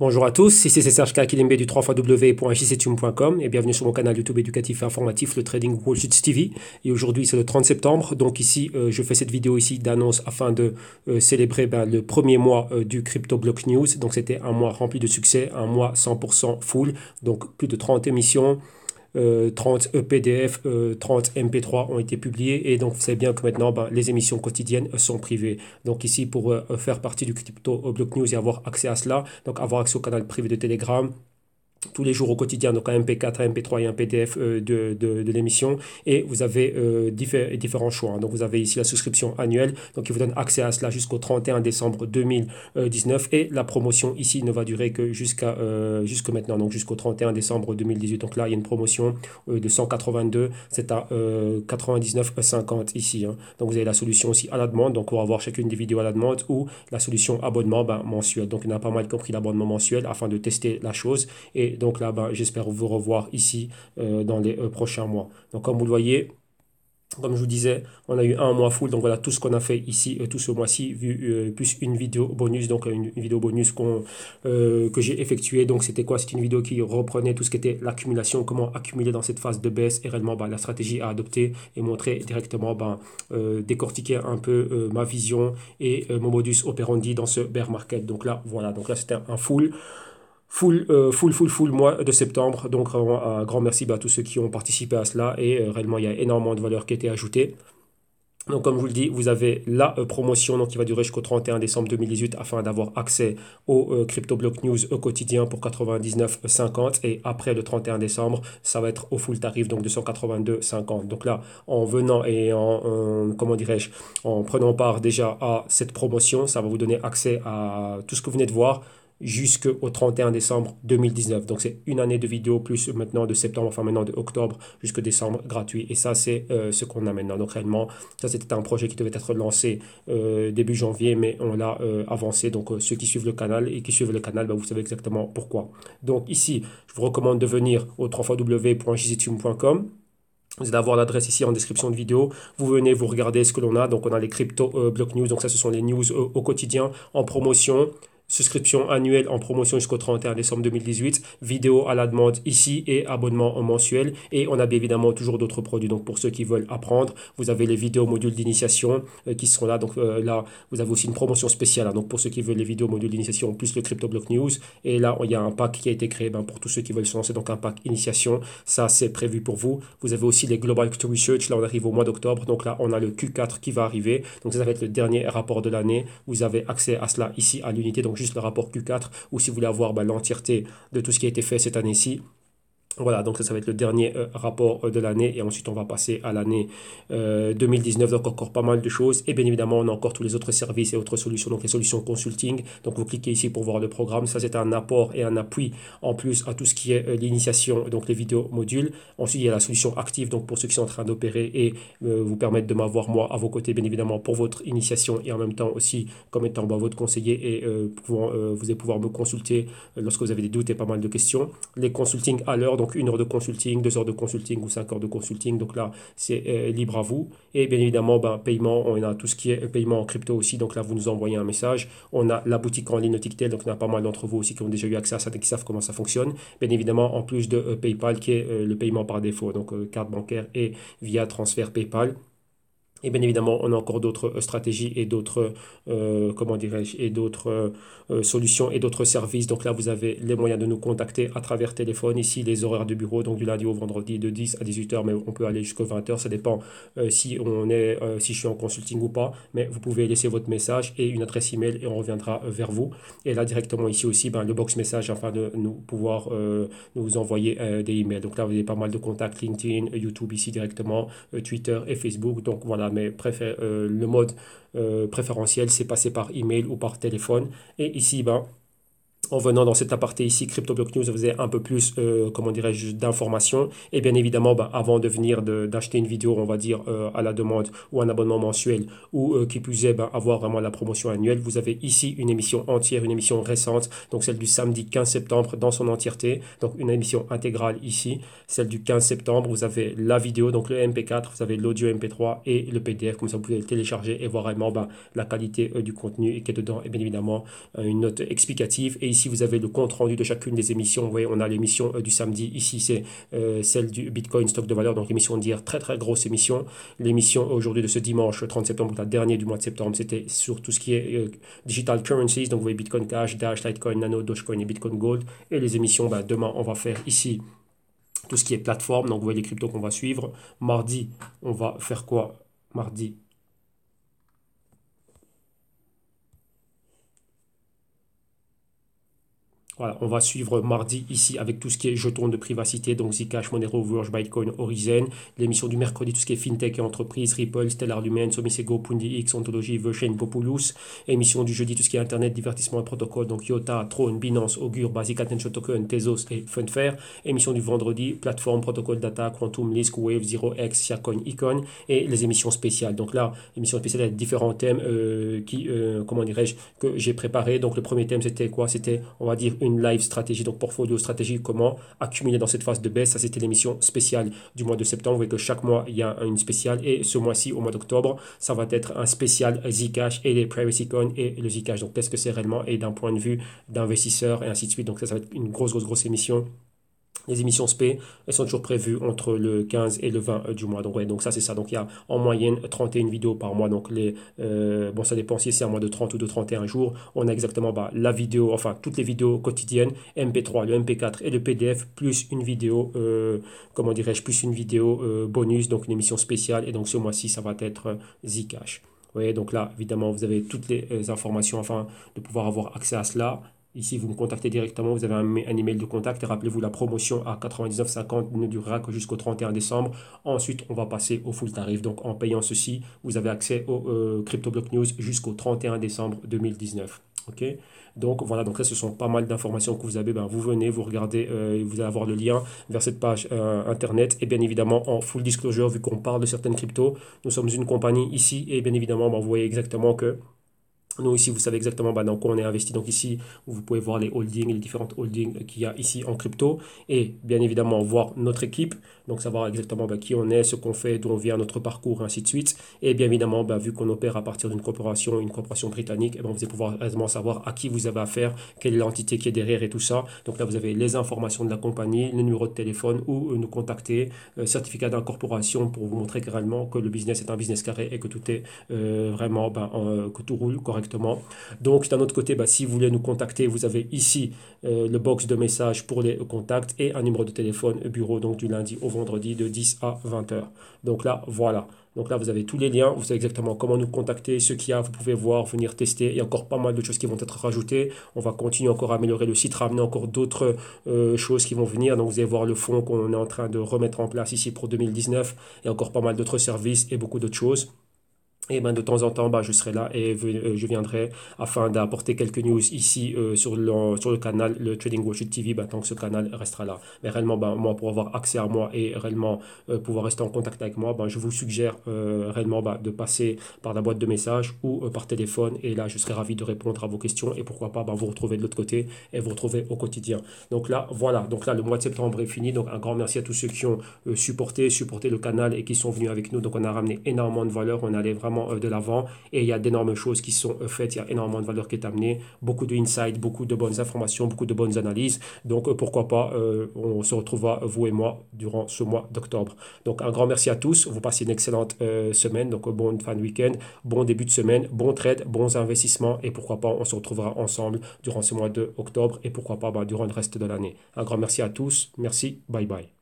Bonjour à tous, ici c'est Serge Kakilembe du 3xw.jctum.com et bienvenue sur mon canal YouTube éducatif et informatif, le Trading Wall Street TV. Et aujourd'hui c'est le 30 septembre, donc ici euh, je fais cette vidéo ici d'annonce afin de euh, célébrer ben, le premier mois euh, du Crypto Block News. Donc c'était un mois rempli de succès, un mois 100% full, donc plus de 30 émissions. 30 PDF, 30 MP3 ont été publiés et donc vous savez bien que maintenant ben, les émissions quotidiennes sont privées. Donc ici pour euh, faire partie du crypto block news et avoir accès à cela, donc avoir accès au canal privé de Telegram, tous les jours au quotidien, donc un MP4, un MP3 et un PDF euh, de, l'émission. Et vous avez euh, différents choix. Hein. Donc vous avez ici la souscription annuelle, donc qui vous donne accès à cela jusqu'au 31 décembre 2019. Euh, et la promotion ici ne va durer que jusqu'à jusque maintenant, donc jusqu'au 31 décembre 2018. Donc là, il y a une promotion de 182, c'est à 99,50 ici. Hein. Donc vous avez la solution aussi à la demande, donc on va avoir chacune des vidéos à la demande, ou la solution abonnement ben, mensuel. Donc on a pas mal compris l'abonnement mensuel afin de tester la chose. Et donc là, ben, j'espère vous revoir ici euh, dans les euh, prochains mois. Donc comme vous le voyez, comme je vous disais, on a eu un mois full, donc voilà tout ce qu'on a fait ici, euh, tout ce mois-ci, plus une vidéo bonus, donc une, vidéo bonus que j'ai effectuée. Donc c'était quoi C'était une vidéo qui reprenait tout ce qui était l'accumulation, comment accumuler dans cette phase de baisse et réellement bah, la stratégie à adopter et montrer directement, bah, décortiquer un peu ma vision et mon modus operandi dans ce bear market. Donc là, voilà, donc là c'était un full full, euh, full, full, full mois de septembre. Donc, un grand merci bah, à tous ceux qui ont participé à cela. Et euh, réellement, il y a énormément de valeur qui a été ajoutée. Donc, comme je vous le dis, vous avez la euh, promotion donc, qui va durer jusqu'au 31 décembre 2018 afin d'avoir accès au crypto CryptoBlock News au quotidien pour 99,50. Et après le 31 décembre, ça va être au full tarif, donc 282,50. Donc là, en venant et en comment dirais-je, en prenant part déjà à cette promotion, ça va vous donner accès à tout ce que vous venez de voir jusqu'au 31 décembre 2019. Donc c'est une année de vidéo plus maintenant de septembre, enfin maintenant de octobre jusqu'au décembre gratuit. Et ça c'est euh, ce qu'on a maintenant. Donc réellement, ça c'était un projet qui devait être lancé euh, début janvier, mais on l'a euh, avancé. Donc ceux qui suivent le canal et qui suivent le canal, bah, vous savez exactement pourquoi. Donc ici, je vous recommande de venir au www.jisitsum.com vous allez avoir l'adresse ici en description de vidéo. Vous venez, vous regardez ce que l'on a. Donc, on a les crypto block news. Donc, ça, ce sont les news au quotidien en promotion. Subscription annuelle en promotion jusqu'au 31 décembre 2018. Vidéo à la demande ici et abonnement mensuel. Et on a bien évidemment toujours d'autres produits. Donc pour ceux qui veulent apprendre, vous avez les vidéos modules d'initiation euh, qui sont là. Donc euh, là, vous avez aussi une promotion spéciale. Hein. Donc pour ceux qui veulent les vidéos modules d'initiation plus le crypto CryptoBlock News. Et là, il y a un pack qui a été créé ben, pour tous ceux qui veulent se lancer. Donc un pack initiation. Ça, c'est prévu pour vous. Vous avez aussi les Global Crypto Research. Là, on arrive au mois d'octobre. Donc là, on a le Q4 qui va arriver. Donc ça, ça va être le dernier rapport de l'année. Vous avez accès à cela ici à l'unité. Donc juste le rapport Q4 ou si vous voulez avoir bah, l'entièreté de tout ce qui a été fait cette année-ci, voilà, donc ça, va être le dernier euh, rapport euh, de l'année et ensuite on va passer à l'année 2019, euh, donc encore pas mal de choses. Et bien évidemment, on a encore tous les autres services et autres solutions, donc les solutions consulting. Donc vous cliquez ici pour voir le programme. Ça, c'est un apport et un appui en plus à tout ce qui est l'initiation, donc les vidéos modules. Ensuite, il y a la solution active, donc pour ceux qui sont en train d'opérer et vous permettre de m'avoir moi à vos côtés, bien évidemment, pour votre initiation et en même temps aussi comme étant bah, votre conseiller et pouvant, vous allez pouvoir me consulter lorsque vous avez des doutes et pas mal de questions. Les consulting à l'heure, donc donc une heure de consulting, deux heures de consulting ou cinq heures de consulting. Donc là, c'est euh, libre à vous. Et bien évidemment, ben, paiement, on a tout ce qui est euh, paiement en crypto aussi. Donc là, vous nous envoyez un message. On a la boutique en ligne TikTok Donc, en a pas mal d'entre vous aussi qui ont déjà eu accès à ça et qui savent comment ça fonctionne. Bien évidemment, en plus de euh, PayPal qui est le paiement par défaut. Donc carte bancaire et via transfert PayPal. Et bien évidemment, on a encore d'autres euh, stratégies et d'autres, euh, comment dirais-je, et d'autres euh, solutions et d'autres services. Donc là, vous avez les moyens de nous contacter à travers téléphone. Ici, les horaires de bureau, donc du lundi au vendredi de 10 à 18h, mais on peut aller jusqu'à 20h. Ça dépend si on est, si je suis en consulting ou pas. Mais vous pouvez laisser votre message et une adresse email et on reviendra vers vous. Et là, directement ici aussi, ben, le box message afin de nous pouvoir nous envoyer des emails. Donc là, vous avez pas mal de contacts LinkedIn, YouTube ici directement, Twitter et Facebook. Donc voilà mais euh, le mode euh, préférentiel, c'est passer par email ou par téléphone. Et ici, ben, en venant dans cet aparté ici, Crypto Block News, vous avez un peu plus, euh, comment dirais-je, d'informations. Et bien évidemment, bah, avant de venir d'acheter une vidéo, on va dire, euh, à la demande ou un abonnement mensuel ou euh, qui plus est, bah, avoir vraiment la promotion annuelle, vous avez ici une émission entière, une émission récente, donc celle du samedi 15 septembre dans son entièreté. Donc une émission intégrale ici, celle du 15 septembre, vous avez la vidéo, donc le MP4, vous avez l'audio MP3 et le PDF, comme ça vous pouvez le télécharger et voir vraiment bah, la qualité du contenu et qui est dedans et bien évidemment une note explicative. Et ici, Ici, vous avez le compte rendu de chacune des émissions. Vous voyez, on a l'émission euh, du samedi. Ici, c'est euh, celle du Bitcoin Stock de valeur, donc émission d'hier, très très grosse émission. L'émission aujourd'hui de ce dimanche 30 septembre, la dernière du mois de septembre, c'était sur tout ce qui est euh, digital currencies. Donc vous voyez Bitcoin Cash, Dash, Litecoin, Nano, Dogecoin et Bitcoin Gold. Et les émissions, bah, demain, on va faire ici tout ce qui est plateforme. Donc vous voyez les cryptos qu'on va suivre. Mardi, on va faire quoi Mardi, Voilà, on va suivre mardi ici avec tout ce qui est jetons de privacité, donc Zcash, Monero, Verge, Bitcoin, Horizon. L'émission du mercredi, tout ce qui est fintech et entreprise, Ripple, Stellar Lumens, Omisego, Pundi X, Ontologie, Virgin, Populous. Émission du jeudi, tout ce qui est internet, divertissement et protocole, donc Iota, Tron, Binance, Augur, Basic Attention Token, Tezos et Funfair. Émission du vendredi, plateforme, protocole data, Quantum, Lisk, Wave, 0x, Siacoin, Icon et les émissions spéciales. Donc là, émission spéciale avec différents thèmes euh, qui, euh, comment dirais-je, que j'ai préparé. Donc le premier thème, c'était quoi C'était, on va dire, une live stratégie, donc portfolio stratégie, comment accumuler dans cette phase de baisse. Ça, c'était l'émission spéciale du mois de septembre et que chaque mois, il y a une spéciale. Et ce mois-ci, au mois d'octobre, ça va être un spécial Zcash et les privacy coins et le Zcash. Donc, qu'est-ce que c'est réellement et d'un point de vue d'investisseur et ainsi de suite. Donc, ça, ça va être une grosse, grosse, grosse émission. Les émissions SP, elles sont toujours prévues entre le 15 et le 20 euh, du mois. Donc, ouais, donc ça, c'est ça. Donc, il y a en moyenne 31 vidéos par mois. Donc, les, euh, bon, ça dépend si c'est un mois de 30 ou de 31 jours. On a exactement bah, la vidéo, enfin, toutes les vidéos quotidiennes, MP3, le MP4 et le PDF, plus une vidéo, euh, comment dirais-je, plus une vidéo bonus, donc une émission spéciale. Et donc, ce mois-ci, ça va être Zcash. voyez donc là, évidemment, vous avez toutes les informations afin de pouvoir avoir accès à cela Ici, vous me contactez directement, vous avez un, email de contact et rappelez-vous, la promotion à 99,50 ne durera que jusqu'au 31 décembre. Ensuite, on va passer au full tarif. Donc, en payant ceci, vous avez accès au euh, crypto block News jusqu'au 31 décembre 2019. ok donc voilà, donc ce sont pas mal d'informations que vous avez. Ben, vous venez, vous regardez, euh, vous allez avoir le lien vers cette page euh, internet. Et bien évidemment, en full disclosure, vu qu'on parle de certaines cryptos, nous sommes une compagnie ici. Et bien évidemment, ben, vous voyez exactement que nous ici, vous savez exactement bah, dans quoi on est investi. Donc ici, vous pouvez voir les holdings, les différentes holdings qu'il y a ici en crypto. Et bien évidemment, voir notre équipe. Donc savoir exactement bah, qui on est, ce qu'on fait, d'où on vient, notre parcours, ainsi de suite. Et bien évidemment, bah, vu qu'on opère à partir d'une corporation, une corporation britannique, et eh ben, vous allez pouvoir aisément savoir à qui vous avez affaire, quelle est l'entité qui est derrière et tout ça. Donc là, vous avez les informations de la compagnie, le numéro de téléphone, où euh, nous contacter, euh, certificat d'incorporation pour vous montrer réellement que le business est un business carré et que tout est euh, vraiment, que tout roule correctement donc d'un autre côté, bah, si vous voulez nous contacter, vous avez ici euh, le box de messages pour les contacts et un numéro de téléphone bureau donc du lundi au vendredi de 10 à 20 heures. Donc là, voilà. Donc là, vous avez tous les liens, vous savez exactement comment nous contacter, ce qu'il y a, vous pouvez voir, venir tester. Il y a encore pas mal de choses qui vont être rajoutées. On va continuer encore à améliorer le site, ramener encore d'autres euh, choses qui vont venir. Donc vous allez voir le fond qu'on est en train de remettre en place ici pour 2019 et encore pas mal d'autres services et beaucoup d'autres choses et ben de temps en temps, bah, je serai là et euh, je viendrai afin d'apporter quelques news ici euh, sur, le, sur le canal, le Trading Watch TV, tant que ce canal restera là. Mais réellement, bah, moi, pour avoir accès à moi et réellement euh, pouvoir rester en contact avec moi, bah, je vous suggère réellement de passer par la boîte de messages ou par téléphone. Et là, je serai ravi de répondre à vos questions et pourquoi pas vous retrouver de l'autre côté et vous retrouver au quotidien. Donc là, voilà. Donc là, le mois de septembre est fini. Donc un grand merci à tous ceux qui ont supporté, supporté le canal et qui sont venus avec nous. Donc on a ramené énormément de valeur. On allait vraiment euh, de l'avant et il y a d'énormes choses qui sont euh, faites, il y a énormément de valeur qui est amenée, beaucoup de insights, beaucoup de bonnes informations, beaucoup de bonnes analyses. Donc euh, pourquoi pas, on se retrouvera, vous et moi, durant ce mois d'octobre. Donc un grand merci à tous, vous passez une excellente semaine, donc bon fin de week-end, bon début de semaine, bon trade, bons investissements et pourquoi pas, on se retrouvera ensemble durant ce mois d'octobre et pourquoi pas bah, durant le reste de l'année. Un grand merci à tous, merci, bye bye.